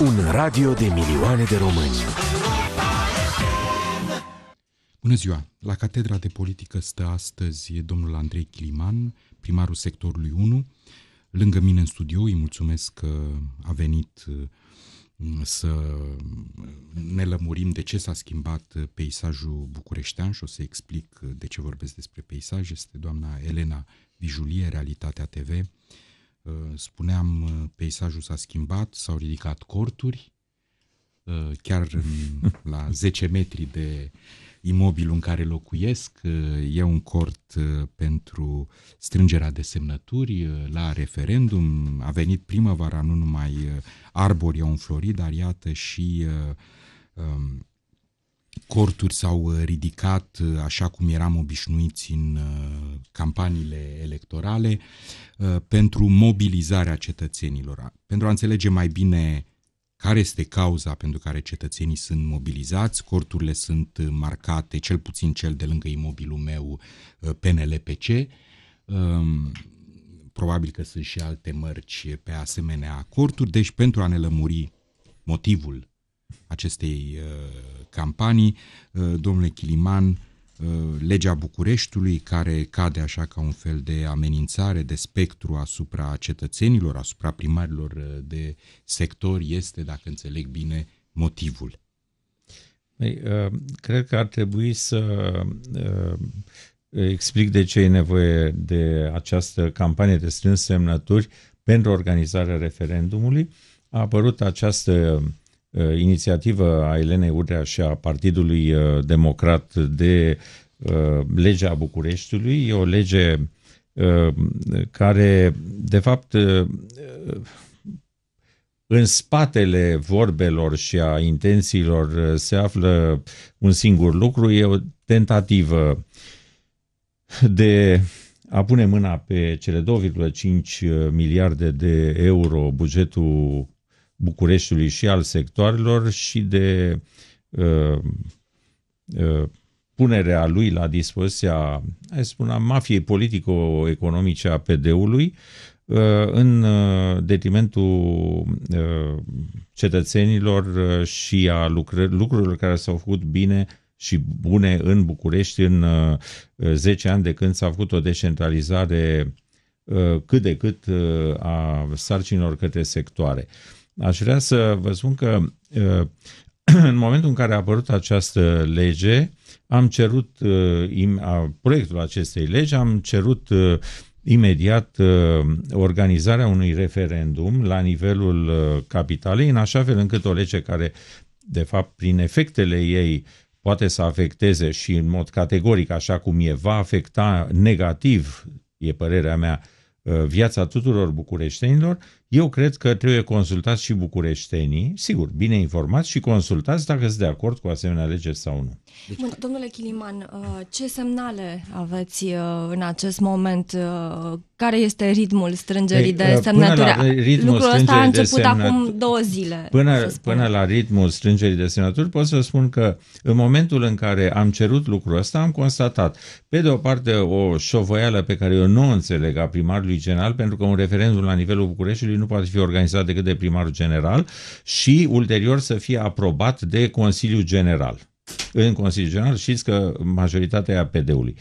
Un radio de milioane de români. Bună ziua! La Catedra de Politică stă astăzi domnul Andrei Chiliman, primarul sectorului 1. Lângă mine în studio îi mulțumesc că a venit mm, să ne lămurim de ce s-a schimbat peisajul bucureștean și o să explic de ce vorbesc despre peisaj. Este doamna Elena Vijulie, Realitatea TV, spuneam, uh, peisajul s-a schimbat, s-au ridicat corturi, uh, chiar la 10 metri de imobilul în care locuiesc, uh, e un cort pentru strângerea de semnături la referendum. A venit primăvara, nu numai arborii au înflorit, dar iată și um, corturi s-au uh, ridicat uh, așa cum eram obișnuiți în uh, campaniile electorale pentru mobilizarea cetățenilor, pentru a înțelege mai bine care este cauza pentru care cetățenii sunt mobilizați. Corturile sunt marcate, cel puțin cel de lângă imobilul meu, PNLPC. Um, probabil că sunt și alte mărci pe asemenea corturi, deci pentru a ne lămuri motivul acestei uh, campanii, uh, domnule Chiliman, uh, legea Bucureștiului care cade așa ca un fel de amenințare de spectru asupra cetățenilor, asupra primarilor de sector este, dacă înțeleg bine, motivul. Ei, păi, cred că ar trebui să explic de ce e nevoie de această campanie de strâns semnături pentru organizarea referendumului. A apărut această uh, Uh, inițiativă a Elenei Udrea și a Partidului uh, Democrat de uh, legea Bucureștiului. E o lege care, de fapt, în spatele vorbelor și a intențiilor se află un singur lucru, e o tentativă de a pune mâna pe cele 2,5 miliarde de euro bugetul Bucureștiului și al sectoarelor și de uh, uh, punerea lui la dispoziția, hai spun, a mafiei politico-economice a PD-ului uh, în uh, detrimentul uh, cetățenilor și a lucrurilor care s-au făcut bine și bune în București în 10 ani de când s-a făcut o descentralizare cât de cât a sarcinilor către sectoare aș vrea să vă spun că uh, în momentul în care a apărut această lege, am cerut uh, proiectul acestei legi, am cerut uh, imediat organizarea unui referendum la nivelul capitalei, în așa fel încât o lege care, de fapt, prin efectele ei poate să afecteze și în mod categoric, așa cum e, va afecta negativ, e părerea mea, viața tuturor bucureștenilor, eu cred că trebuie consultați și bucureștenii, sigur, bine informați și consultați dacă sunt de acord cu asemenea lege sau nu. Deci... Bun, domnule Chiliman, uh, ce semnale aveți uh, în acest moment uh, care este ritmul strângerii Ei, de semnături? Ritmul Lucrul ăsta a început acum două zile. Până, până la ritmul strângerii de semnături pot să spun că în momentul în care am cerut lucrul ăsta am constatat, pe de o parte, o șovoială pe care eu nu o înțeleg a primarului general, pentru că un referendum la nivelul Bucureștiului nu poate fi organizat decât de primarul general și ulterior să fie aprobat de Consiliul General. În Consiliul General știți că majoritatea e a PD-ului.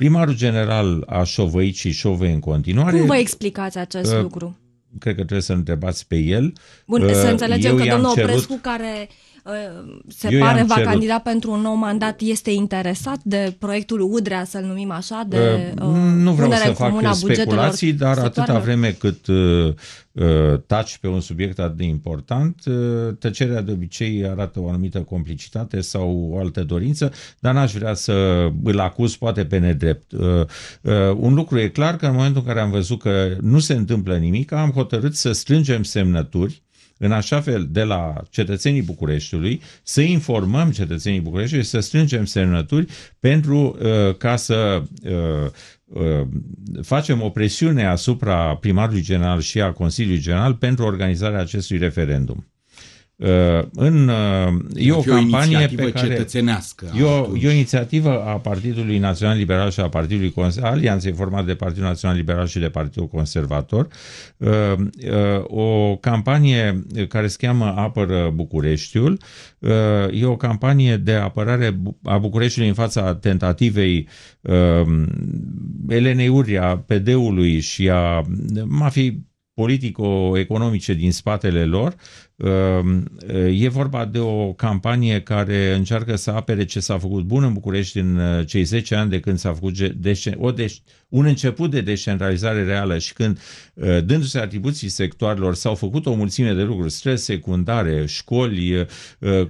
Primarul general a șovăit și șove în continuare. Cum vă explicați acest uh, lucru? Cred că trebuie să întrebați pe el. Bun, uh, să ă, înțelegem că domnul cerut... Oprescu, care Uh, se Eu pare va cerut. candida pentru un nou mandat, este interesat de proiectul UDREA, să-l numim așa, de uh, uh Nu vreau să fac speculații, dar sectoarelor. atâta vreme cât uh, uh, taci pe un subiect atât de important, uh, tăcerea de obicei arată o anumită complicitate sau o altă dorință, dar n-aș vrea să îl acuz poate pe nedrept. Uh, uh, un lucru e clar că în momentul în care am văzut că nu se întâmplă nimic, am hotărât să strângem semnături în așa fel de la cetățenii Bucureștiului, să informăm cetățenii Bucureștiului, să strângem semnături pentru uh, ca să uh, uh, facem o presiune asupra primarului general și a Consiliului General pentru organizarea acestui referendum. Uh, în, uh, deci e o campanie o pe care, cetățenească. E o, e o inițiativă a Partidului Național Liberal și a Partidului Alianței formate de Partidul Național Liberal și de Partidul Conservator. Uh, o campanie care se cheamă Apără Bucureștiul. E o campanie de apărare a Bucureștiului în fața tentativei um, Elenei Uria, PD-ului și a mafii politico-economice din spatele lor Ehm, e vorba de o campanie care încearcă să apere ce s-a făcut bun în București în uh, cei 10 ani de când s-a făcut o deci, un început de descentralizare reală și când, uh, dându-se atribuții sectoarelor, s-au făcut o mulțime de lucruri, străzi secundare, școli, uh,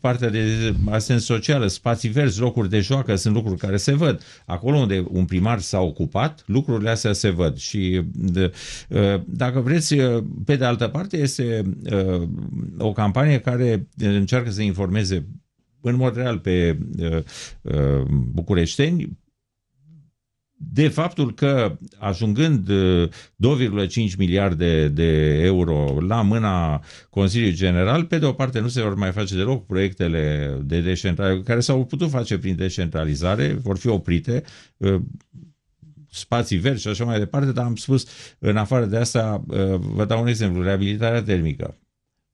partea de asens socială, spații verzi, locuri de joacă, sunt lucruri care se văd. Acolo unde un primar s-a ocupat, lucrurile astea se văd. Și dacă vreți, pe de altă parte, este uh, o campanie care încearcă să informeze în mod real pe uh, uh, bucureșteni de faptul că ajungând 2,5 uh, miliarde de euro la mâna Consiliului General, pe de o parte nu se vor mai face deloc proiectele de decentralizare, care s-au putut face prin decentralizare, vor fi oprite. Uh, spații verzi și așa mai departe, dar am spus, în afară de asta, uh, vă dau un exemplu, reabilitarea termică.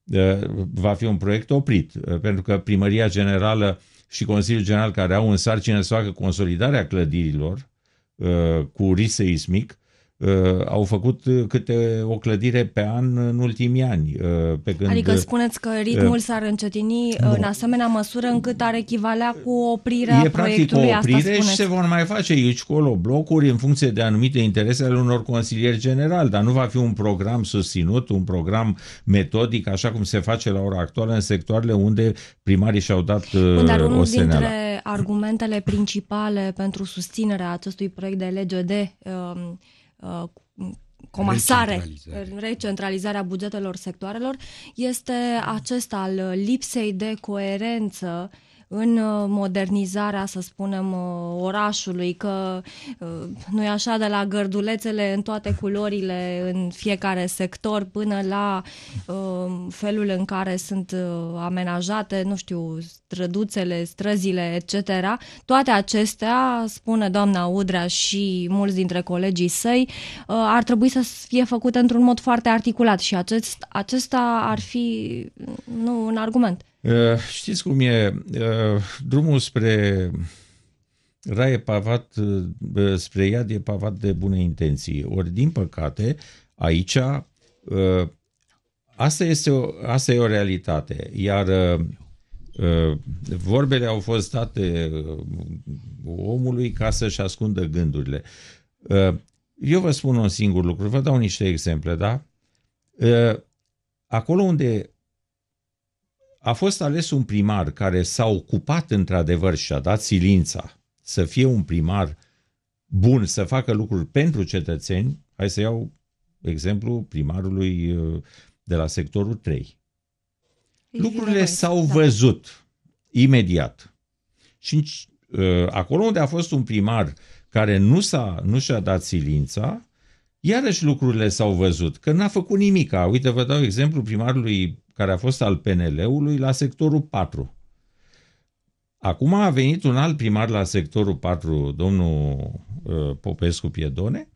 Uh, va fi un proiect oprit, uh, pentru că Primăria Generală și Consiliul General, care au în sarcină să facă consolidarea clădirilor cu risc seismic, Uh, au făcut uh, câte o clădire pe an în ultimii ani. Uh, pe când, adică spuneți că ritmul s-ar încetini nu. în asemenea măsură încât ar echivalea cu oprirea e proiectului. E practic o oprire asta și se vor mai face aici colo blocuri în funcție de anumite interese ale unor consilieri general, dar nu va fi un program susținut, un program metodic, așa cum se face la ora actuală în sectoarele unde primarii și-au dat Dar unul o seneală. dintre argumentele principale pentru susținerea acestui proiect de lege de um, Uh, comasare, recentralizare. recentralizarea bugetelor sectoarelor, este acesta al lipsei de coerență în uh, modernizarea, să spunem, uh, orașului, că uh, nu e așa de la gărdulețele în toate culorile, în fiecare sector, până la felul în care sunt amenajate, nu știu, străduțele, străzile, etc. Toate acestea, spune doamna Udrea și mulți dintre colegii săi, ar trebui să fie făcute într-un mod foarte articulat și acest, acesta ar fi nu, un argument. Uh, știți cum e? Uh, drumul spre rai e pavat, uh, spre iad e pavat de bune intenții. Ori, din păcate, aici asta este o, asta e o realitate. Iar vorbele au fost date omului ca să-și ascundă gândurile. Eu vă spun un singur lucru, vă dau niște exemple, da? Acolo unde a fost ales un primar care s-a ocupat într-adevăr și a dat silința să fie un primar bun, să facă lucruri pentru cetățeni. Hai să iau exemplu primarului uh, de la sectorul 3. Lucrurile s-au da. văzut imediat. Și uh, acolo unde a fost un primar care nu, s-a, nu și-a dat silința, iarăși lucrurile s-au văzut, că n-a făcut nimic. Uite, vă dau exemplu primarului care a fost al PNL-ului, la sectorul 4. Acum a venit un alt primar la sectorul 4, domnul ă, Popescu Piedone,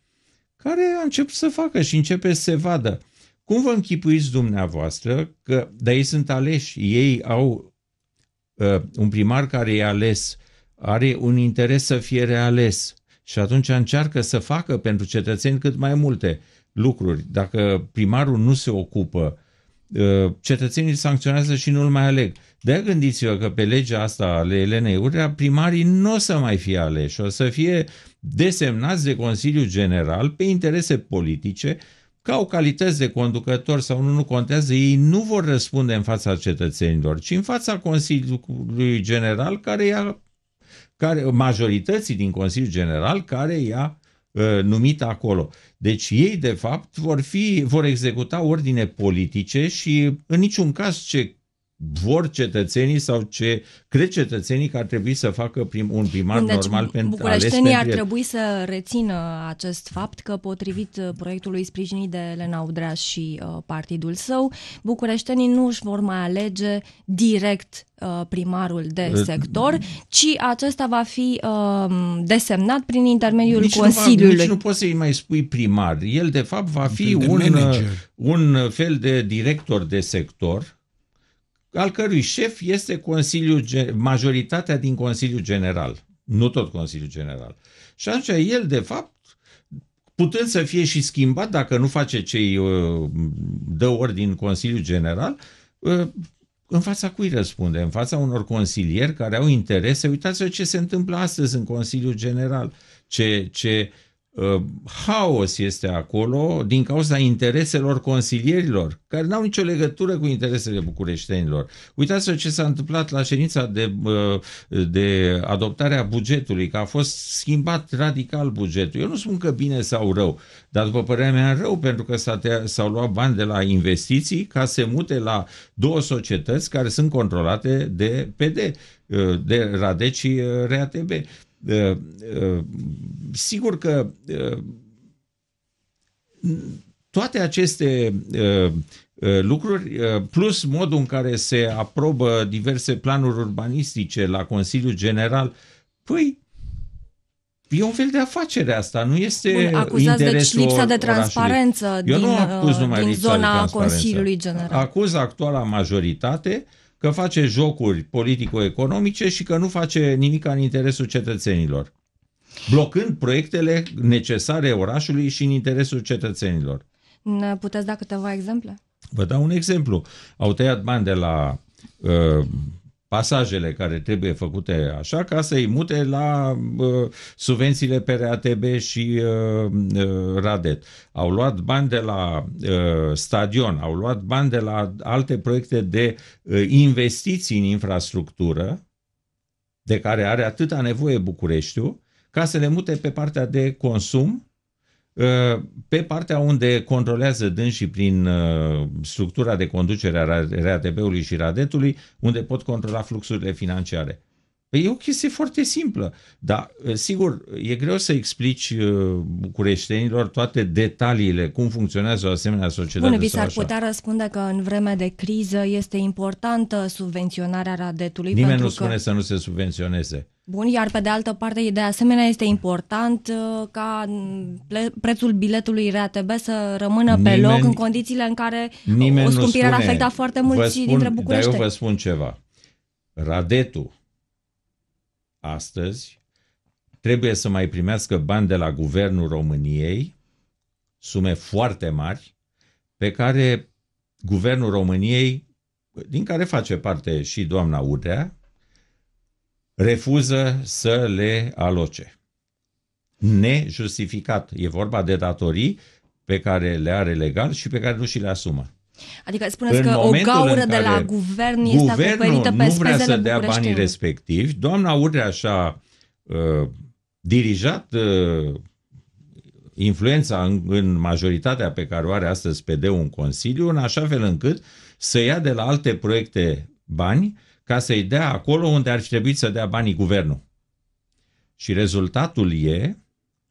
care a început să facă și începe să se vadă. Cum vă închipuiți dumneavoastră că, de ei sunt aleși, ei au uh, un primar care e ales, are un interes să fie reales și atunci încearcă să facă pentru cetățeni cât mai multe lucruri. Dacă primarul nu se ocupă Uh, cetățenii sancționează și nu-l mai aleg. de gândiți-vă că pe legea asta ale Elenei Urea, primarii nu o să mai fie aleși, o să fie desemnați de Consiliul General pe interese politice, ca au calități de conducător sau nu, nu contează, ei nu vor răspunde în fața cetățenilor, ci în fața Consiliului General, care ia, care, majorității din Consiliul General, care i-a Uh, numită acolo. Deci ei, de fapt, vor, fi, vor executa ordine politice și în niciun caz ce vor cetățenii sau ce cred cetățenii că ar trebui să facă prim, un primar deci, normal pentru Bucureștenii ales ar trebui să rețină acest fapt că potrivit uh, proiectului sprijinit de Elena Udrea și uh, partidul său, bucureștenii nu își vor mai alege direct uh, primarul de uh, sector, ci acesta va fi uh, desemnat prin intermediul nici Consiliului. Nu va, nici nu poți să-i mai spui primar. El, de fapt, va fi un, un, un fel de director de sector al cărui șef este Consiliul, majoritatea din Consiliul General, nu tot Consiliul General. Și atunci el, de fapt, putând să fie și schimbat, dacă nu face ce uh, dă ordin Consiliul General, uh, în fața cui răspunde? În fața unor consilieri care au interese. Uitați-vă ce se întâmplă astăzi în Consiliul General, ce, ce uh, Uh, haos este acolo din cauza intereselor consilierilor, care n-au nicio legătură cu interesele bucureștenilor. Uitați-vă ce s-a întâmplat la ședința de, uh, de adoptare a bugetului, că a fost schimbat radical bugetul. Eu nu spun că bine sau rău, dar după părerea mea rău, pentru că s-au luat bani de la investiții ca să se mute la două societăți care sunt controlate de PD, uh, de Radeci și RATB. Uh, uh, sigur că uh, toate aceste lucruri, plus modul în care se aprobă diverse planuri urbanistice la Consiliul General, păi e un fel de afacere asta, nu este Bun, deci, interesul deci lipsa de transparență orașului. din, Eu nu acuz numai din lipsa zona de Consiliului General. Acuz actuala majoritate uh, că face jocuri politico-economice și că nu face nimic în interesul cetățenilor, blocând proiectele necesare orașului și în interesul cetățenilor. Ne puteți da câteva exemple? Vă dau un exemplu. Au tăiat bani de la uh, pasajele care trebuie făcute așa ca să-i mute la uh, subvențiile pe RATB și uh, Radet. Au luat bani de la uh, stadion, au luat bani de la alte proiecte de uh, investiții în infrastructură de care are atâta nevoie Bucureștiul ca să le mute pe partea de consum pe partea unde controlează dânsii prin uh, structura de conducere a RATB-ului și Radetului, unde pot controla fluxurile financiare. Păi e o chestie foarte simplă, dar eh, sigur, e greu să explici eh, bucureștenilor toate detaliile, cum funcționează o asemenea societate. Bun, vi s-ar putea răspunde că în vreme de criză este importantă subvenționarea radetului. Nimeni pentru nu spune să nu se subvenționeze. Bun, iar pe de altă parte, de asemenea, este important eh, ca prețul biletului RATB să rămână pe loc în condițiile în care o scumpire afecta foarte mulți spun, dintre București. Dar eu vă spun ceva. Radetul astăzi trebuie să mai primească bani de la guvernul României, sume foarte mari, pe care guvernul României, din care face parte și doamna Udrea, refuză să le aloce. Nejustificat. E vorba de datorii pe care le are legal și pe care nu și le asumă. Adică spuneți în că o gaură de la guvern este acoperită pe nu vrea să dea banii respectivi, doamna Urea așa a uh, dirijat uh, influența în, în majoritatea pe care o are astăzi pd de un Consiliu, în așa fel încât să ia de la alte proiecte bani ca să-i dea acolo unde ar fi trebuit să dea banii guvernul. Și rezultatul e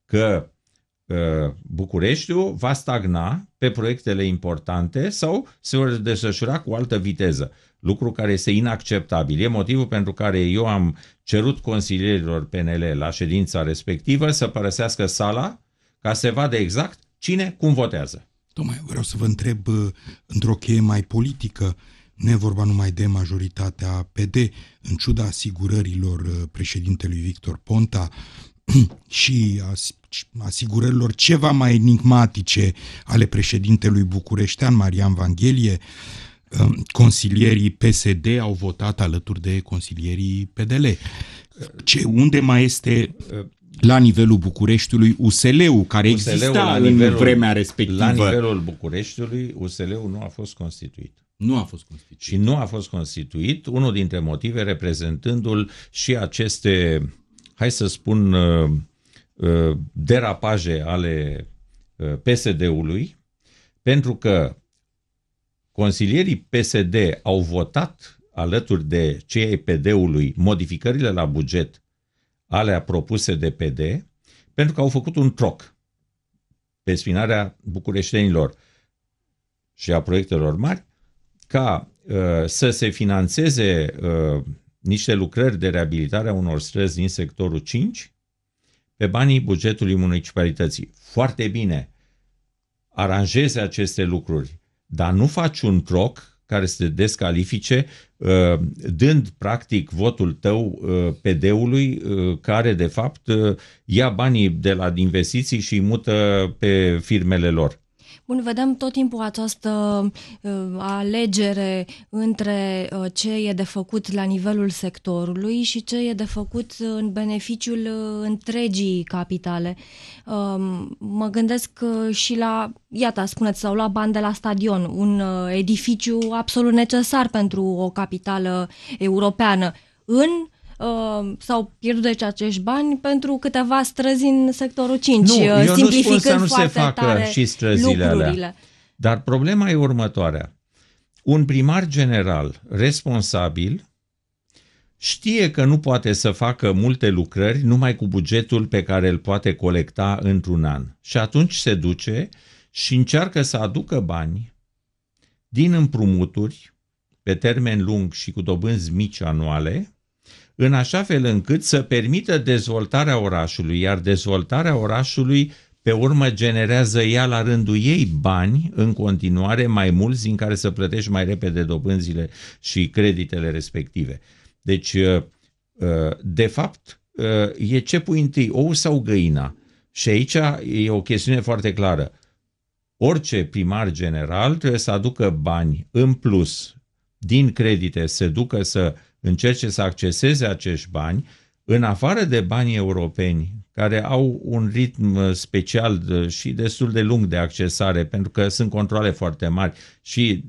că Uh, Bucureștiul va stagna pe proiectele importante sau se vor desfășura cu altă viteză, lucru care este inacceptabil. E motivul pentru care eu am cerut consilierilor PNL la ședința respectivă să părăsească sala ca să se vadă exact cine cum votează. Tocmai vreau să vă întreb uh, într-o cheie mai politică. Nu e vorba numai de majoritatea PD, în ciuda asigurărilor uh, președintelui Victor Ponta, și asigurărilor ceva mai enigmatice ale președintelui bucureștean Marian Vanghelie, ehm, consilierii PSD au votat alături de consilierii PDL. Ce, unde mai este ehm, la nivelul Bucureștiului USL-ul, care USL-ul exista la nivelul, în vremea respectivă. La nivelul Bucureștiului, USL-ul nu a fost constituit. Nu a fost constituit. Și nu a fost constituit, unul dintre motive reprezentându-l și aceste uh, hai să spun, uh, uh, derapaje ale uh, PSD-ului, pentru că consilierii PSD au votat alături de cei ai PD-ului modificările la buget alea propuse de PD, pentru că au făcut un troc pe spinarea bucureștenilor și a proiectelor mari, ca uh, să se financeze uh, niște lucrări de reabilitare a unor străzi din sectorul 5 pe banii bugetului municipalității. Foarte bine, aranjeze aceste lucruri, dar nu faci un troc care să te descalifice, uh, dând practic votul tău uh, PD-ului, uh, care de fapt ia banii de la investiții și îi mută pe firmele lor. Bun, vedem tot timpul această uh, alegere între uh, ce e de făcut la nivelul sectorului și ce e de făcut în beneficiul uh, întregii capitale. Uh, mă gândesc uh, și la, iată, spuneți, sau la bani de la stadion, un uh, edificiu absolut necesar pentru o capitală europeană. În uh, Uh, sau s-au acești bani pentru câteva străzi în sectorul 5, nu, uh, eu simplificând nu spun să nu se facă tare și străzile lucrurile. Alea. Dar problema e următoarea. Un primar general responsabil știe că nu poate să facă multe lucrări numai cu bugetul pe care îl poate colecta într-un an. Și atunci se duce și încearcă să aducă bani din împrumuturi pe termen lung și cu dobânzi mici anuale în așa fel încât să permită dezvoltarea orașului, iar dezvoltarea orașului pe urmă generează ea la rândul ei bani în continuare mai mulți din care să plătești mai repede dobânzile și creditele respective. Deci, uh, uh, de fapt, uh, e ce pui întâi, ou sau găina? Și aici e o chestiune foarte clară. Orice primar general trebuie să aducă bani în plus din credite, să ducă să uh, încerce să acceseze acești bani, în afară de banii europeni, care au un ritm uh, special uh, și destul de lung de accesare, pentru că sunt controle foarte mari și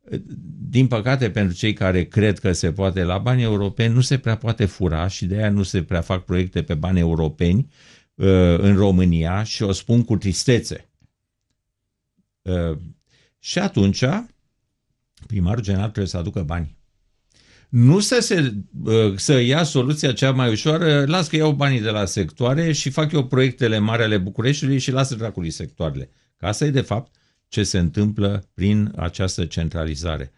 uh, din păcate pentru cei care cred că se poate la bani europeni, nu se prea poate fura și de aia nu se prea fac proiecte pe bani europeni în România și o spun cu tristețe. Și atunci primarul general trebuie să aducă bani nu să, se, uh, să ia soluția cea mai ușoară, las că iau banii de la sectoare și fac eu proiectele mari ale Bucureștiului și las dracului sectoarele. Că asta e de fapt ce se întâmplă prin această centralizare.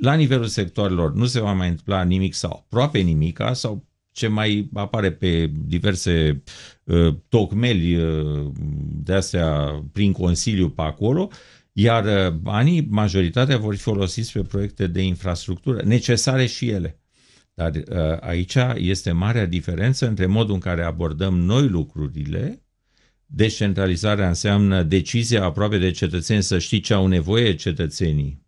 La nivelul sectoarelor nu se va mai întâmpla nimic sau aproape nimic, sau ce mai apare pe diverse uh, tocmeli uh, de-astea prin Consiliu pe acolo iar uh, banii, majoritatea, vor fi folosiți pe proiecte de infrastructură, necesare și ele. Dar uh, aici este marea diferență între modul în care abordăm noi lucrurile, decentralizarea înseamnă decizia aproape de cetățeni să știi ce au nevoie cetățenii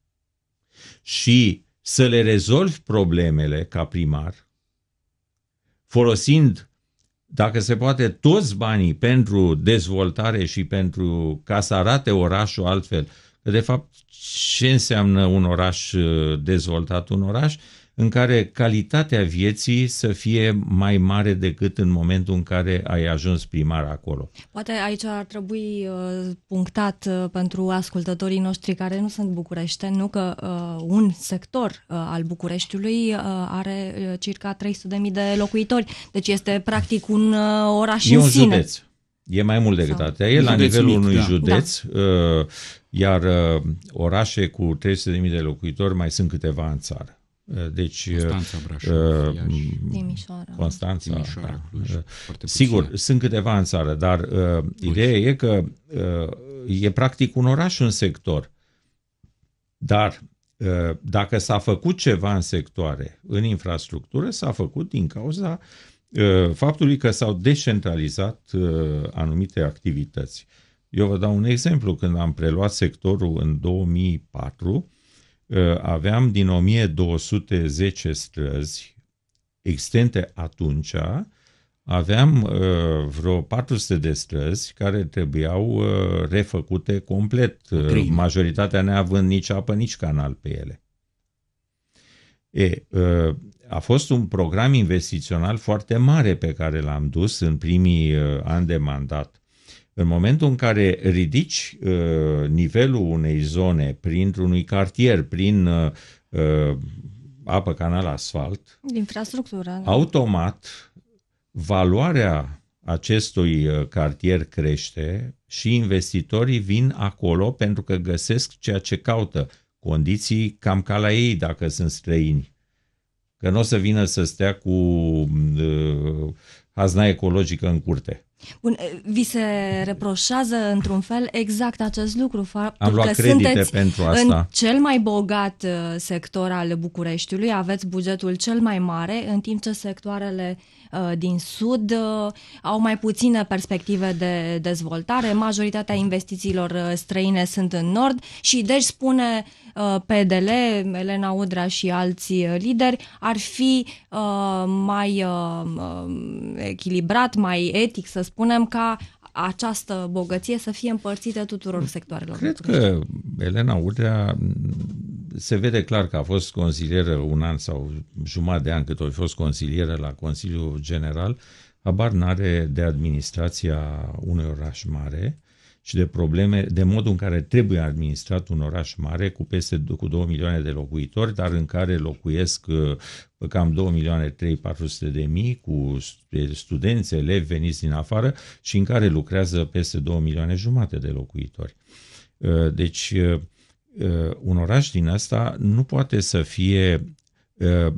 și să le rezolvi problemele ca primar, folosind dacă se poate, toți banii pentru dezvoltare și pentru ca să arate orașul altfel. De fapt, ce înseamnă un oraș eh, dezvoltat? Un oraș în care calitatea vieții să fie mai mare decât în momentul în care ai ajuns primar acolo. Poate aici ar trebui uh, punctat uh, pentru ascultătorii noștri care nu sunt bucureșteni, nu că uh, un sector al Bucureștiului are circa 300.000 de locuitori, deci este practic un oraș e în un sine. Județ. E mai mult decât Sau... atât. E la nivelul mic, unui da. județ, da. Uh, iar uh, orașe cu 300.000 de locuitori mai sunt câteva în țară. Eh, deci, eh, Constanța, Brașov, uh, Timișoara. Constanța, Timișoara, da. Cluj, Sigur, sunt câteva în țară, dar uh, ideea e că uh, e practic un oraș în sector. Dar uh, dacă s-a făcut ceva în sectoare, în infrastructură, s-a făcut din cauza uh, faptului că s-au descentralizat uh, anumite activități. Eu vă dau un exemplu. Când am preluat sectorul în 2004, aveam din 1210 străzi existente atunci, aveam uh, vreo 400 de străzi care trebuiau uh, refăcute complet, uh, majoritatea neavând nici apă, nici canal pe ele. E, a fost un program investițional foarte mare pe care l-am dus în primii ani de mandat. În momentul în care ridici uh, nivelul unei zone printr-unui cartier, prin uh, uh apă, canal, asfalt, infrastructură, da. automat valoarea acestui uh, cartier crește și investitorii vin acolo pentru că găsesc ceea ce caută, condiții cam ca la ei dacă sunt străini. Că nu o să vină să stea cu uh, hazna ecologică în curte. Bun, vi se reproșează într-un fel exact acest lucru, faptul Am că sunteți pentru asta. în cel mai bogat sector al Bucureștiului, aveți bugetul cel mai mare, în timp ce sectoarele uh, Uh, din Sud uh, au mai puține perspective de dezvoltare, majoritatea investițiilor uh, străine sunt în Nord și deci spune PDL, Elena Udra și alții lideri, ar fi mai echilibrat, mai etic, să spunem, ca această bogăție să fie împărțită tuturor sectoarelor. Cred că Elena Udrea se vede clar că a fost consilieră un an sau jumătate de an cât a fost consilieră la Consiliul General habar n-are de administrația unui oraș mare și de probleme, de modul în care trebuie administrat un oraș mare cu peste cu 2 milioane de locuitori, dar în care locuiesc uh, cam 2 milioane 3 400 de mii cu studenți, elevi veniți din afară și în care lucrează peste 2 milioane jumate de locuitori. Uh, deci uh, un oraș din asta nu poate să fie Ă,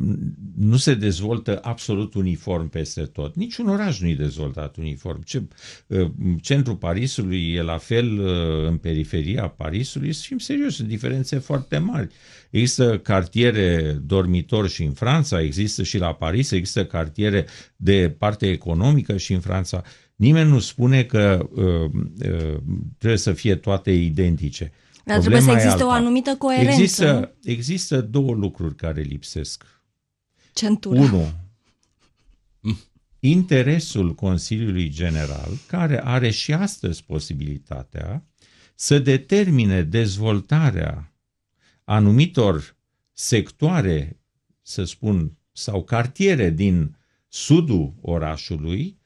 nu se dezvoltă absolut uniform peste tot. Niciun oraș nu e dezvoltat uniform. Ce, ă, centrul Parisului e la fel ă, în periferia Parisului. Să fim serios, sunt diferențe foarte mari. Există cartiere dormitor și în Franța, există și la Paris, există cartiere de parte economică și în Franța. Nimeni nu spune că uh, uh, trebuie să fie toate identice. Uh, dar trebuie să existe o anumită coerență. Există, există două lucruri care lipsesc. Centura. Unu, interesul Consiliului General, care are și astăzi posibilitatea să determine dezvoltarea anumitor sectoare, să spun, sau cartiere din sudul orașului,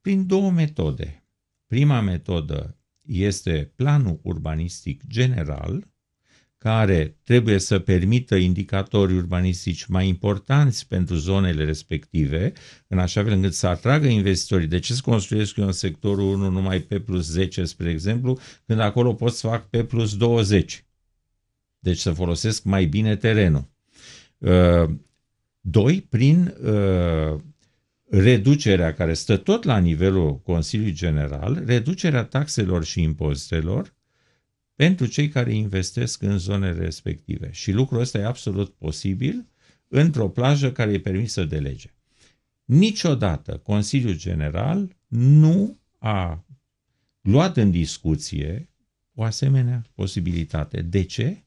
prin două metode. Prima metodă este planul urbanistic general, care trebuie să permită indicatori urbanistici mai importanți pentru zonele respective, în așa fel încât să atragă investitorii. De ce să construiesc eu în sectorul 1 numai pe plus 10, spre exemplu, când acolo pot să fac pe plus 20? Deci să folosesc mai bine terenul. Uh, doi, prin uh, reducerea care stă tot la nivelul Consiliului General, reducerea taxelor și impozitelor pentru cei care investesc în zonele respective. Și lucrul ăsta e absolut posibil într-o plajă care e permisă de lege. Niciodată Consiliul General nu a luat în discuție o asemenea posibilitate. De ce?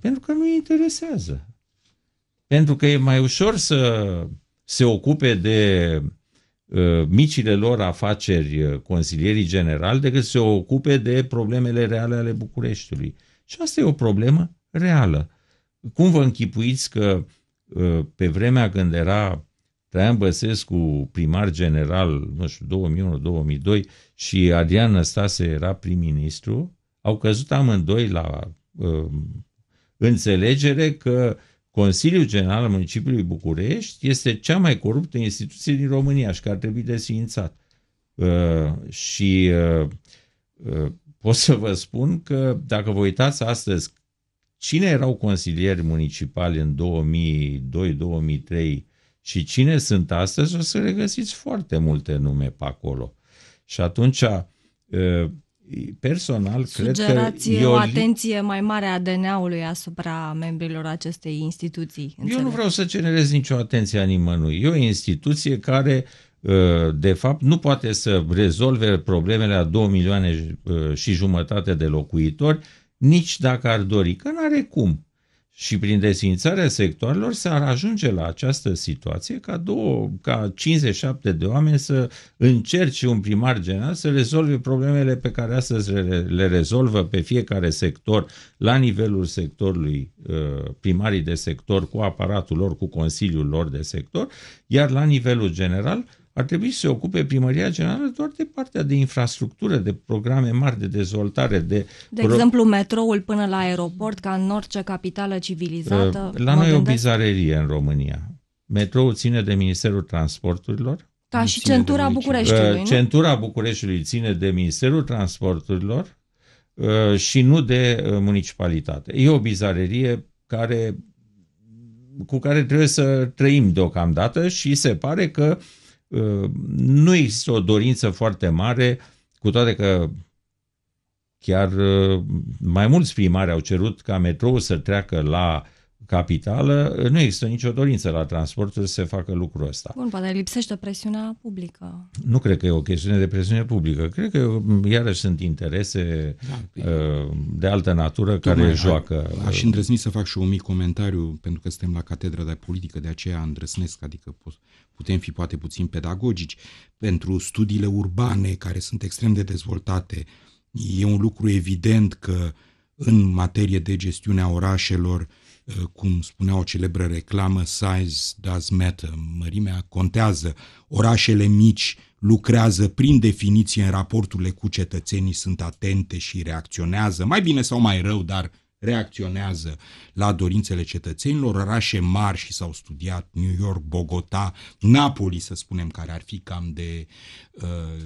Pentru că nu interesează. Pentru că e mai ușor să se ocupe de uh, micile lor afaceri uh, consilierii generali decât se ocupe de problemele reale ale Bucureștiului. Și asta e o problemă reală. Cum vă închipuiți că uh, pe vremea când era Traian Băsescu primar general, nu știu, 2001-2002 și Adrian Năstase era prim-ministru, au căzut amândoi la uh, înțelegere că uh, Consiliul General al Municipiului București este cea mai coruptă instituție din România și care ar trebui desfințat. Uh, și uh, uh, pot să vă spun că dacă vă uitați astăzi cine erau consilieri municipali în 2002-2003 și cine sunt astăzi, o să regăsiți foarte multe nume pe acolo. Și atunci uh, personal Sugerați cred că... o atenție mai mare a DNA-ului asupra membrilor acestei instituții. Înțeleg. Eu nu vreau să generez nicio atenție a nimănui. E o instituție care uh, de fapt nu poate să rezolve problemele a 2 milioane uh, și jumătate de locuitori nici dacă ar dori, că nu are cum. Și prin desfințarea sectoarelor s ar ajunge la această situație ca, două, ca 57 de oameni să încerce un primar general să rezolve problemele pe care astăzi le, le rezolvă pe fiecare sector la nivelul sectorului uh, primarii de sector cu aparatul lor, cu consiliul lor de sector, iar la nivelul general ar trebui să se ocupe primăria generală doar de partea de infrastructură, de programe mari de dezvoltare. De, de pro... exemplu, metroul până la aeroport, ca în orice capitală civilizată. Ă, la noi gândesc... o bizarerie în România. Metroul ține de Ministerul Transporturilor. Ca da, și centura Bucureștiului, ă, nu? Centura Bucureștiului ține de Ministerul Transporturilor ă, și nu de municipalitate. E o bizarerie care, cu care trebuie să trăim deocamdată și se pare că uh, nu există o dorință foarte mare, cu toate că chiar uh, mai mulți primari au cerut ca metrou să treacă la capitală, nu există nicio dorință la transportul să se facă lucrul ăsta. Bun, poate lipsește presiunea publică. Nu cred că e o chestiune de presiune publică. Cred că iarăși sunt interese da, uh, păi- de altă natură Tocmai, care joacă. aș îndrăzni să fac și un mic comentariu, pentru că suntem la catedra de politică, de aceea îndrăznesc, adică putem fi poate puțin pedagogici. Pentru studiile urbane, care sunt extrem de dezvoltate, e un lucru evident că în materie de gestiune a orașelor, uh, Uh, cum spunea o celebră reclamă, size does matter, mărimea contează, orașele mici lucrează prin definiție în raporturile cu cetățenii, sunt atente și reacționează, mai bine sau mai rău, dar reacționează la dorințele cetățenilor, orașe mari și s-au studiat New York, Bogota, Napoli, să spunem, care ar fi cam de uh,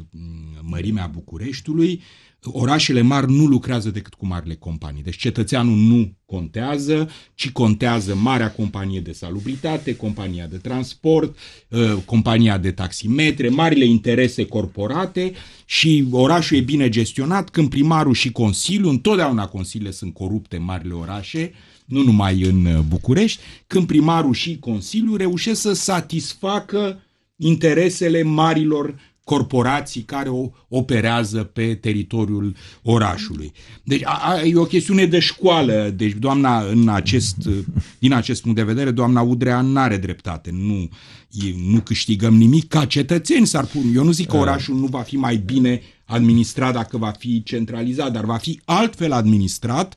mărimea Bucureștiului, uh, orașele mari nu lucrează decât cu marile companii. Deci cetățeanul nu contează, ci contează marea companie de salubritate, compania de transport, uh, compania de taximetre, marile interese corporate și orașul e bine gestionat când primarul și consiliul, întotdeauna consiliile sunt corupte în marile orașe, nu numai în uh, București, când primarul și consiliul reușesc să satisfacă interesele marilor corporații care o operează pe teritoriul orașului. Deci a, a, e o chestiune de școală. Deci doamna în acest, din acest punct de vedere, doamna Udrea nu are dreptate. Nu, e, nu câștigăm nimic ca cetățeni s-ar pun. Eu nu zic că eh. orașul nu va fi mai bine administrat dacă va fi centralizat, dar va fi altfel administrat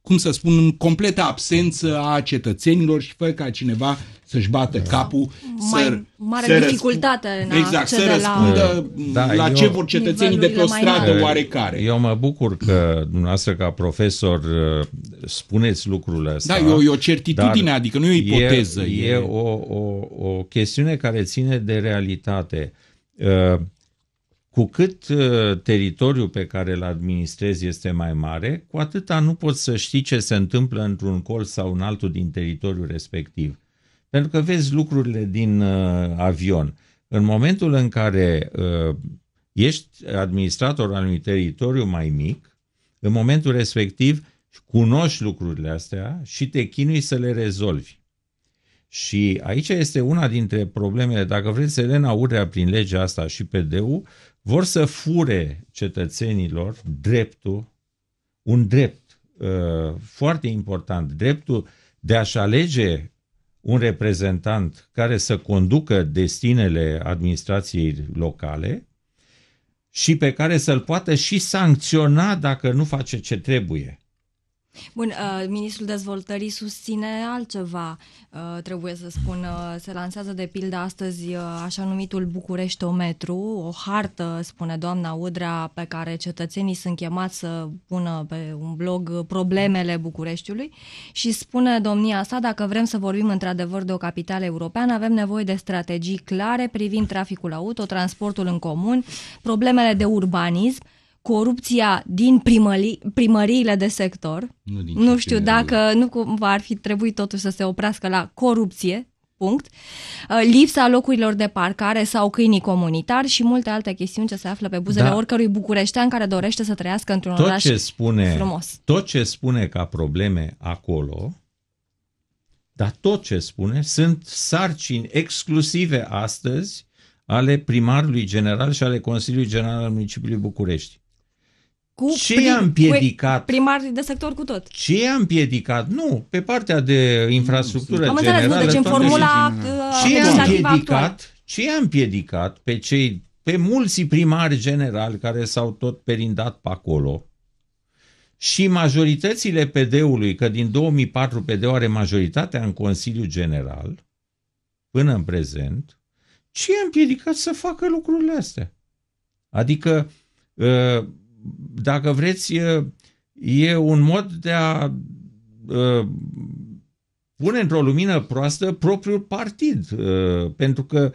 cum să spun, în completă absență a cetățenilor și fără ca cineva să-și bată da. capul. Mai să, mare să dificultate răspund, în Exact, să răspundă la, da, la eu, ce vor cetățenii de pe o stradă oarecare. Eu mă bucur că dumneavoastră ca profesor uh, spuneți lucrurile da, astea. Da, e o, e o certitudine, adică nu e o ipoteză. E, e, e o, o, o chestiune care ține de realitate. Uh, cu cât uh, teritoriul pe care îl administrezi este mai mare, cu atâta nu poți să știi ce se întâmplă într-un colț sau în altul din teritoriul respectiv. Pentru că vezi lucrurile din uh, avion. În momentul în care uh, ești administrator al unui teritoriu mai mic, în momentul respectiv cunoști lucrurile astea și te chinui să le rezolvi. Și aici este una dintre problemele. Dacă vreți, Elena Urea, prin legea asta și PDU, vor să fure cetățenilor dreptul, un drept uh, foarte important, dreptul de a-și alege un reprezentant care să conducă destinele administrației locale și pe care să-l poată și sancționa dacă nu face ce trebuie. Bun, uh, ministrul dezvoltării susține altceva, uh, trebuie să spun. Uh, se lansează de pildă astăzi uh, așa numitul Ometru, o hartă, spune doamna Udrea, pe care cetățenii sunt chemați să pună pe un blog problemele Bucureștiului și spune domnia sa, dacă vrem să vorbim într-adevăr de o capitală europeană, avem nevoie de strategii clare privind traficul auto, transportul în comun, problemele de urbanism, corupția din primări, primăriile de sector. Nu, din nu știu dacă nu cumva ar fi trebuit totuși să se oprească la corupție, punct, uh, lipsa locurilor de parcare sau câinii comunitari și multe alte chestiuni ce se află pe buzele da. oricărui bucureștean care dorește să trăiască într-un tot oraș ce spune, frumos. Tot ce spune ca probleme acolo, dar tot ce spune, sunt sarcini exclusive astăzi ale primarului general și ale Consiliului General al Municipiului București. Cu ce prim, a împiedicat? Cu primari de sector cu tot. Ce a împiedicat? Nu, pe partea de infrastructură nu, generală. Am înțeles, nu, deci în formula uh, ce a împiedicat? Ce a împiedicat pe cei pe mulți primari generali care s-au tot perindat pe acolo și majoritățile PD-ului, că din 2004 PD are majoritatea în Consiliul General, până în prezent, ce a împiedicat să facă lucrurile astea? Adică uh, dacă vreți, e, e un mod de a uh, pune într-o lumină proastă propriul partid, pentru că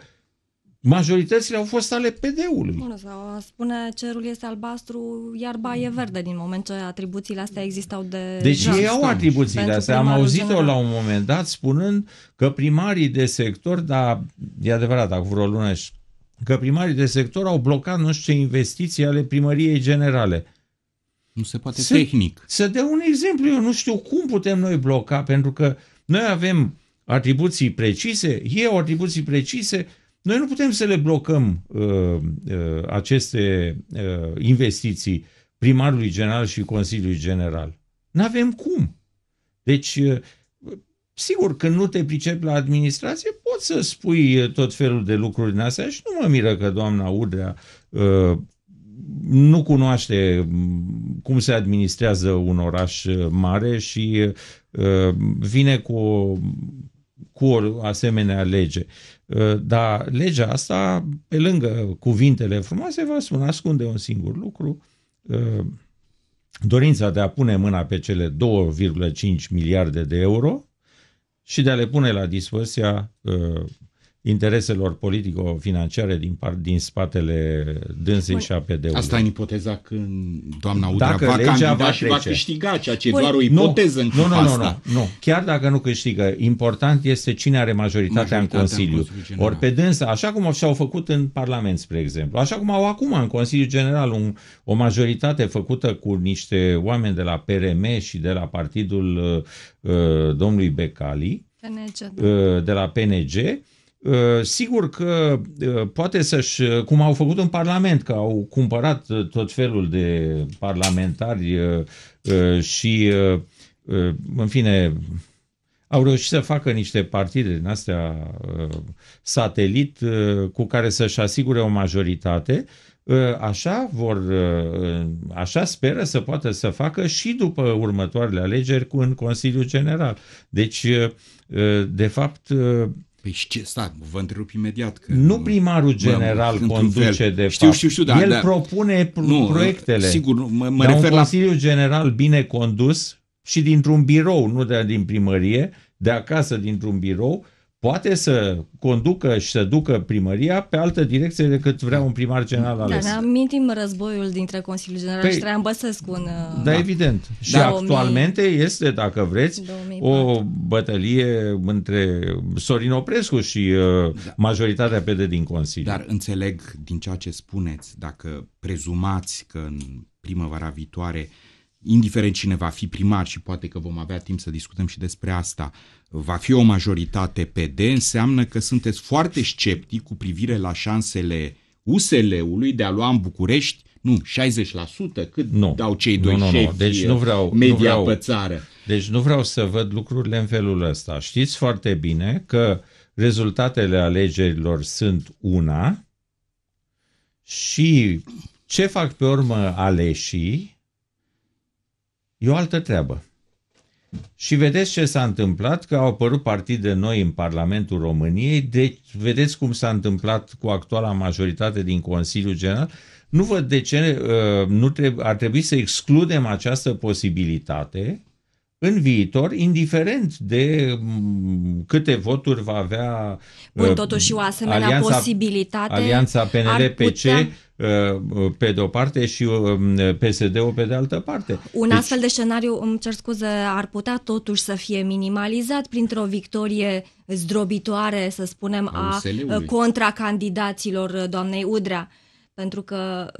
majoritățile au fost ale PD-ului. Bună, spune cerul este albastru, iar e verde, din moment ce atribuțiile astea existau de... Deci jas, ei au atribuțiile astea. Am auzit-o la un moment dat spunând că primarii de sector, dar e adevărat, acum vreo lună și că primarii de sector au blocat nu știu ce investiții ale primăriei generale. Nu se poate să, tehnic. Să dea un exemplu, eu nu știu cum putem noi bloca, pentru că noi avem atribuții precise, ei au atribuții precise, noi nu putem să le blocăm uh, uh, aceste uh, investiții primarului general și Consiliului General. Nu avem cum. Deci, uh, Sigur, când nu te pricepi la administrație, poți să spui tot felul de lucruri din astea și nu mă miră că doamna Udrea uh, nu cunoaște mm, cum se administrează un oraș uh, mare și uh, vine cu o, cu o asemenea lege. Uh, dar legea asta, pe lângă cuvintele frumoase, vă spun, ascunde un singur lucru. Uh, dorința de a pune mâna pe cele 2,5 miliarde de euro și de a le pune la dispoziția uh, intereselor politico-financiare din, par, din spatele dânsei și a pd Asta e în ipoteza când doamna Udrea dacă va legea va și va câștiga, ceea ce Bun. doar o ipoteză nu, în nu, nu, asta. Nu, nu, nu. Chiar dacă nu câștigă, important este cine are majoritatea, majoritatea în Consiliu. Consiliu Ori pe dânsa, așa cum și-au făcut în Parlament, spre exemplu, așa cum au acum în Consiliul General un, o majoritate făcută cu niște oameni de la PRM și de la partidul uh, uh domnului Becali, PNG, da. uh, de la PNG, Uh, sigur că uh, poate să-și, uh, cum au făcut în Parlament, că au cumpărat tot felul de parlamentari și, în fine, au reușit să facă niște partide din astea satelit cu care să-și asigure o majoritate, Așa vor, așa speră să poată să facă și după următoarele alegeri cu în Consiliul General. Deci, de fapt, Păi ce, stai, vă întrerup imediat. Că nu primarul general bă, conduce, de știu, fapt. Știu, știu, da, El da, propune nu, proiectele. Sigur, mă, mă dar refer un la... Consiliu General bine condus și dintr-un birou, nu de din primărie, de acasă dintr-un birou, uh, poate să conducă și să ducă primăria pe altă direcție decât vrea un primar general ales. Da, ne da, amintim războiul dintre Consiliul General păi, și Traian Băsescu în... Da, uh, da evident. Da, și 2000... actualmente este, dacă vreți, 2004. o bătălie între Sorin Oprescu și uh, da. majoritatea PD din Consiliu. Dar înțeleg din ceea ce spuneți, dacă prezumați că în primăvara viitoare, indiferent cine va fi primar și poate că vom avea timp să discutăm și despre asta, uh, va fi o majoritate PD, înseamnă că sunteți foarte sceptici cu privire la șansele USL-ului de a lua în București, nu, 60%, cât nu. dau cei doi nu, nu, nu. Deci nu vreau, media nu vreau, pe țară. Deci nu vreau să văd lucrurile în felul ăsta. Știți foarte bine că rezultatele alegerilor sunt una și ce fac pe urmă aleșii e o altă treabă. Și vedeți ce s-a întâmplat, că au apărut partide noi în Parlamentul României, deci vedeți cum s-a întâmplat cu actuala majoritate din Consiliul General. Nu văd de ce uh, nu treb- ar trebui să excludem această posibilitate în viitor, indiferent de mm, câte voturi va avea Bun, uh, totuși o asemenea alianța, posibilitate alianța PNL-PC uh, pe de o parte și uh, PSD-ul pe de altă parte. Un deci, astfel de scenariu, îmi cer scuze, ar putea totuși să fie minimalizat printr-o victorie zdrobitoare, să spunem, a, a contracandidaților doamnei Udrea. Pentru că...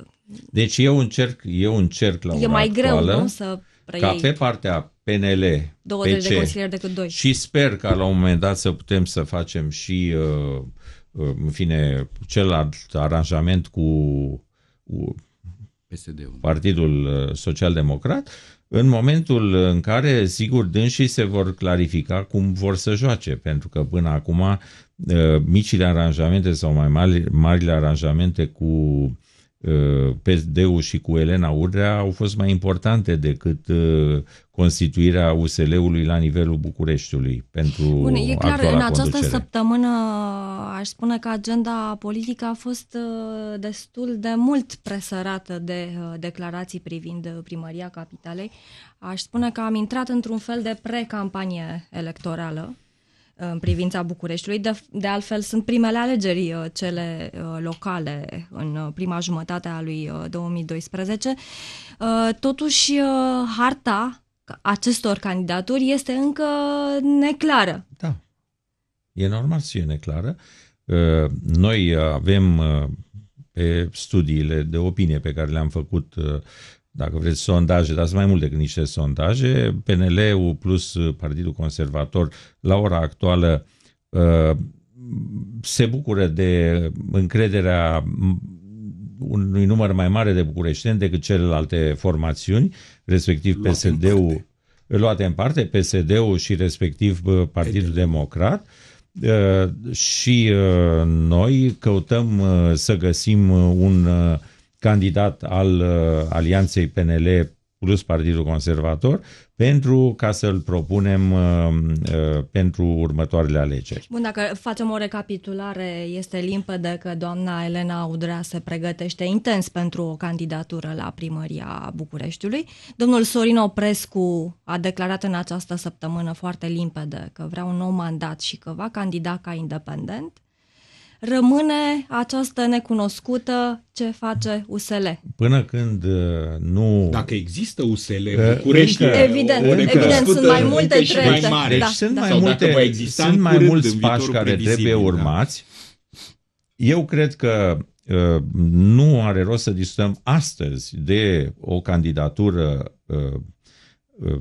Deci eu încerc, eu încerc la E mai actuală, greu, nu, să preiei. Ca pe partea PNL, 20 PC, de consilieri decât 2. Și sper ca la un moment dat să putem să facem și, uh, uh, în fine, celălalt aranjament cu PSD-ul. Partidul uh, Social-Democrat, în momentul în care, sigur, dânsii se vor clarifica cum vor să joace, pentru că până acum micile aranjamente sau mai mari, marile aranjamente cu Uh, PSD-ul și cu Elena Urdea au fost mai importante decât uh, constituirea USL-ului la nivelul Bucureștiului pentru Bun, e clar, în această conducere. săptămână aș spune că agenda politică a fost uh, destul de mult presărată de declarații privind primăria capitalei. Aș spune că am intrat într-un fel de precampanie electorală în privința Bucureștiului. De, de altfel, sunt primele alegeri uh, cele uh, locale în uh, prima jumătate a lui 2012. Totuși, harta acestor candidaturi este încă neclară. Da. E normal să fie neclară. Noi avem pe studiile de opinie pe care le-am făcut dacă vreți, sondaje, dar sunt mai mult decât niște sondaje. PNL-ul plus uh, Partidul Conservator, la ora actuală, uh, se bucură de încrederea unui număr mai mare de bucureșteni decât celelalte formațiuni, respectiv PSD-ul, luate în parte, PSD-ul și respectiv uh, Partidul Democrat. Și noi căutăm să găsim un candidat al uh, Alianței PNL plus Partidul Conservator pentru ca să-l propunem uh, uh, pentru următoarele alegeri. Bun, dacă facem o recapitulare, este limpede că doamna Elena Udrea se pregătește intens pentru o candidatură la primăria Bucureștiului. Domnul Sorin Oprescu a declarat în această săptămână foarte limpede că vrea un nou mandat și că va candida ca independent rămâne această necunoscută ce face USL. Până când uh, nu... Dacă există USL uh, București, evident, uh, evident sunt mai multe trepte. Mai mari. Deci da, sunt, da. Mai multe, sunt mai mulți pași care trebuie da. urmați. Da. Eu cred că uh, nu are rost să discutăm astăzi de o candidatură uh, uh,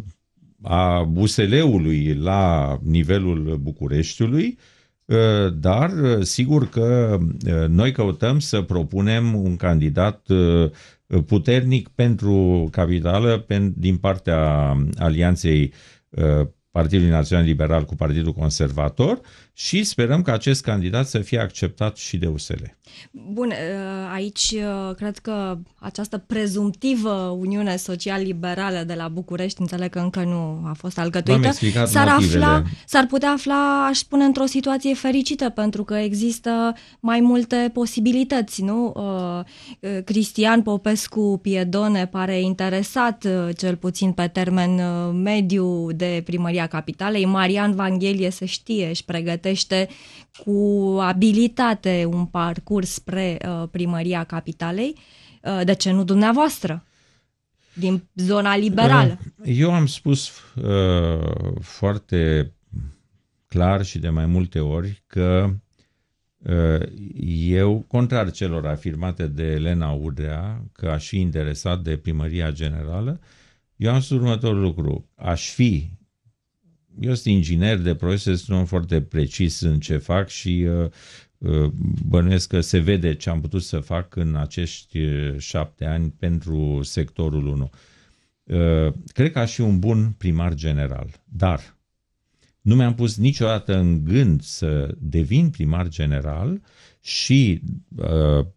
a USL-ului la nivelul Bucureștiului, uh, Ă, dar ă, sigur că ă, noi căutăm să propunem un candidat puternic pentru capitală din partea Alianței Partidului Național Liberal cu Partidul Conservator și sperăm că acest candidat să fie acceptat și de USL. Bun, ă, aici ă, cred că această prezumtivă Uniune Social-Liberală de la București, înțeleg că încă nu a fost alcătuită, s-ar, afla, s-ar putea afla, aș spune, într-o situație fericită, pentru că există mai multe posibilități, nu? Ă, Cristian Popescu Piedone pare interesat, cel puțin pe termen mediu, de primăria capitalei, Marian Vanghelie se știe, își pregătește pregătește cu abilitate un parcurs spre uh, primăria capitalei, uh, de ce nu dumneavoastră? Din zona liberală. Uh, eu am spus uh, foarte clar și de mai multe ori că eu, contrar celor afirmate de Elena Udrea, că aș fi interesat de primăria generală, eu am spus următorul lucru. Aș fi eu sunt inginer de proiecte, sunt un foarte precis în ce fac și uh, uh, bănuiesc că se vede ce am putut să fac în acești uh, șapte ani pentru sectorul 1. Cred că aș fi un bun primar general, dar nu mi-am pus niciodată în gând să devin primar general și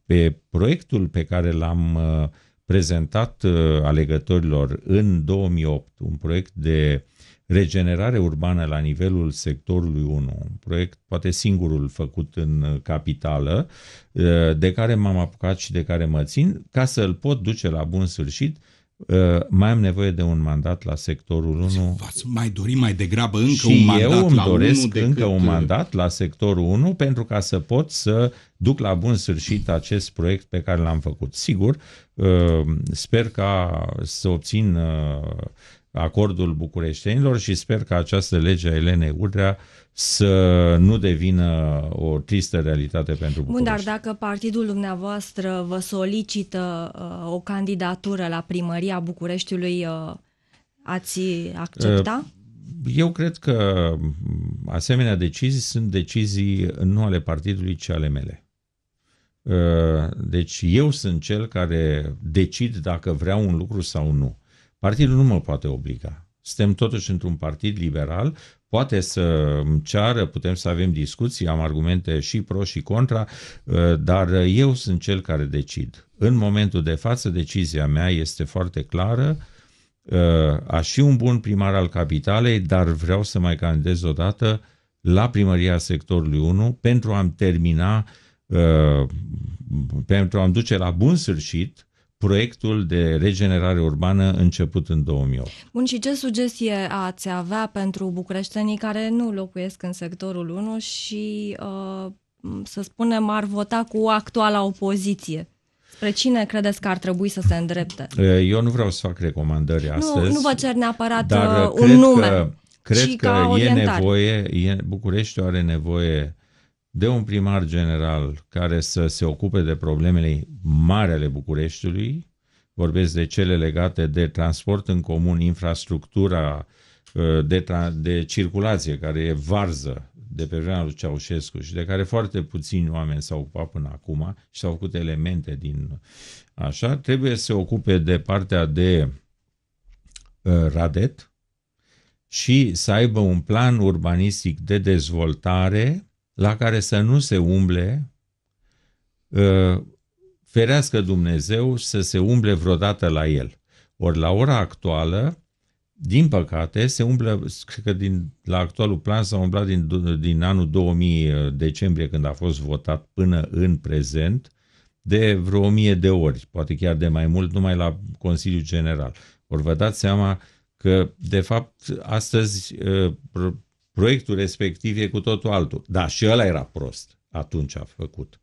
pe proiectul pe care l-am prezentat alegătorilor în 2008, un proiect de regenerare urbană la nivelul sectorului 1, un proiect poate singurul făcut în capitală, eh, de care m-am apucat și de care mă țin, ca să îl pot duce la bun sfârșit, eh, mai am nevoie de un mandat la sectorul 1. V-ați mai dori mai degrabă încă și un mandat eu îmi la doresc 1 decât... încă un eh, mandat la sectorul 1 pentru ca să pot să duc la bun sfârșit acest proiect pe care l-am făcut. Sigur, sper ca să obțin acordul bucureștenilor și sper că această lege a Elenei Udrea să nu devină o tristă realitate pentru București. Bun, dar dacă partidul dumneavoastră vă solicită uh, o candidatură la primăria Bucureștiului, uh, ați accepta? Uh, eu cred că asemenea decizii sunt decizii nu ale partidului, ci ale mele. Uh, deci eu sunt cel care decid dacă vreau un lucru sau nu. Partidul nu mă poate obliga. Suntem totuși într-un partid liberal, poate să îmi ceară, putem să avem discuții, am argumente și pro și contra, uh, dar eu sunt cel care decid. În momentul de față, decizia mea este foarte clară, uh, aș și un bun primar al capitalei, dar vreau să mai candidez odată la primăria sectorului 1 pentru a-mi termina, uh, pentru a-mi duce la bun sfârșit proiectul de regenerare urbană început în 2008. Bun, și ce sugestie ați avea pentru bucureștenii care nu locuiesc în sectorul 1 și, uh, să spunem, ar vota cu actuala opoziție? Spre cine credeți că ar trebui să se îndrepte? Uh, eu nu vreau să fac recomandări nu, astăzi. Nu vă cer neapărat dar uh, un nume. Că, cred că e nevoie, e, București are nevoie de un primar general care să se ocupe de problemele mari ale Bucureștiului, vorbesc de cele legate de transport în comun, infrastructura uh, de, tra- de circulație, care e varză de pe vremea lui Ceaușescu și de care foarte puțini oameni s-au ocupat până acum și s-au făcut elemente din așa, trebuie să se ocupe de partea de uh, radet și să aibă un plan urbanistic de dezvoltare la care să nu se umble, ă, ferească Dumnezeu să se umble vreodată la el. Ori la ora actuală, din păcate, se umblă, cred că din, la actualul plan s-a umblat din, din anul 2000 ă, decembrie, când a fost votat, până în prezent, de vreo 1000 de ori, poate chiar de mai mult, numai la Consiliul General. Ori vă dați seama că, de fapt, astăzi ă, Proiectul respectiv e cu totul altul. Da, și ăla era prost atunci a făcut.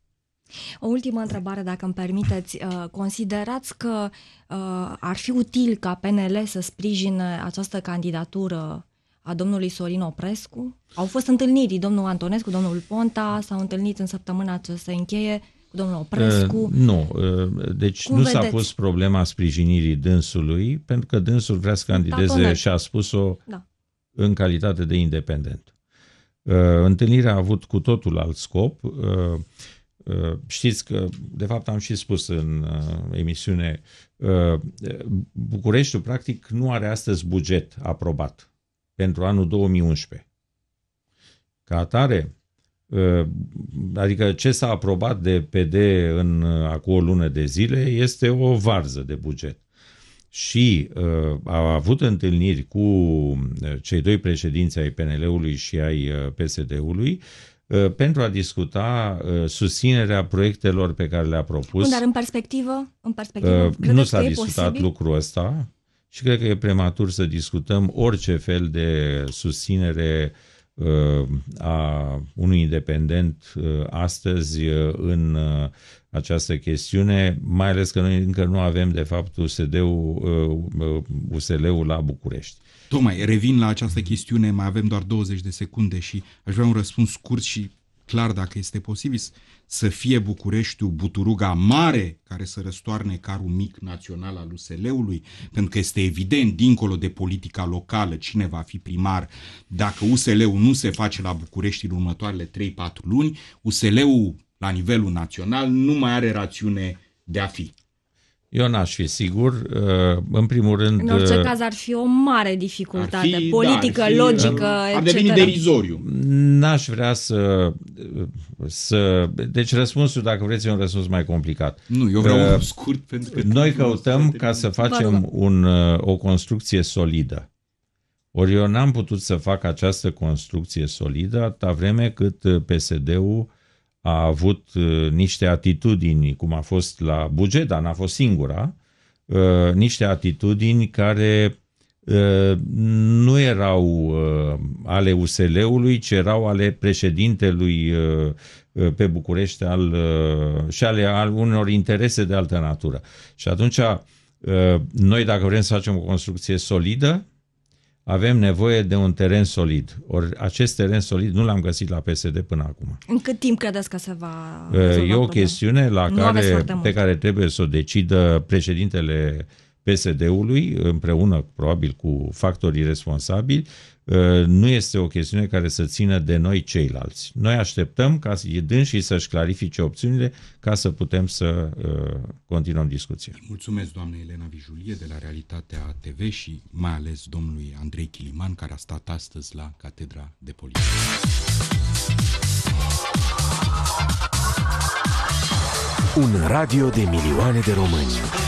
O ultimă întrebare, dacă îmi permiteți. Uh, considerați că uh, ar fi util ca PNL să sprijine această candidatură a domnului Sorin Oprescu? Au fost întâlniri, domnul Antonescu, domnul Ponta, s-au întâlnit în săptămâna ce se încheie cu domnul Oprescu? Uh, nu, uh, deci Cum nu vedeți? s-a pus problema sprijinirii dânsului, pentru că dânsul vrea să candideze da, și a spus-o da în calitate de independent. Uh, întâlnirea a avut cu totul alt scop. Uh, uh, știți că, de fapt, am și spus în emisiune, Bucureștiul, practic, nu are astăzi buget aprobat pentru anul 2011. Ca atare, adică ce s-a aprobat de PD în acum o lună de zile este o varză de buget și uh, a avut întâlniri cu uh, cei doi președinți ai PNL-ului și ai uh, PSD-ului uh, pentru a discuta uh, susținerea proiectelor pe care le-a propus. Dar în perspectivă? În perspectivă uh, nu s-a discutat posibil? lucrul ăsta și cred că e prematur să discutăm orice fel de susținere uh, a unui independent astăzi în această chestiune, mai ales că noi încă nu avem, de fapt, USD-ul, USL-ul uh, uh, la București. Tocmai, revin la această chestiune, mai avem doar 20 de secunde și aș vrea un răspuns scurt și clar, dacă este posibil, să fie Bucureștiul buturuga mare care să răstoarne carul mic național al USL-ului, pentru că este evident, dincolo de politica locală, cine va fi primar, dacă USL-ul nu se face la București în următoarele 3-4 luni, USL-ul la nivelul național nu mai are rațiune de a fi. Eu n-aș fi sigur. Uh, în primul rând... În orice uh, caz ar fi o mare dificultate fi, da, politică, da, fi, logică, uh, Ar deveni derizoriu. N-aș vrea să, să... Deci răspunsul, dacă vreți, e un răspuns mai complicat. Nu, eu vreau uh, un scurt pentru că... Noi căutăm ca să facem un, o construcție solidă. Ori eu n-am putut să fac această construcție solidă atâta vreme cât PSD-ul a avut uh, niște atitudini, cum a fost la buget, dar n-a fost singura, uh, niște atitudini care uh, nu erau ale USL-ului, ci erau ale președintelui pe București al, și ale al unor interese de altă natură. Și atunci, noi dacă vrem să facem o construcție solidă, avem nevoie de un teren solid. Or, acest teren solid nu l-am găsit la PSD până acum. În cât timp credeți că se va E o chestiune la care, pe care trebuie să o decidă președintele PSD-ului, împreună probabil cu factorii responsabili, Uh, nu este o chestiune care să țină de noi ceilalți. Noi așteptăm ca dânsii să-și clarifice opțiunile ca să putem să uh, continuăm discuția. Mulțumesc, doamnei Elena Vijulie, de la Realitatea TV și mai ales domnului Andrei Chiliman, care a stat astăzi la Catedra de Poliție. Un radio de milioane de români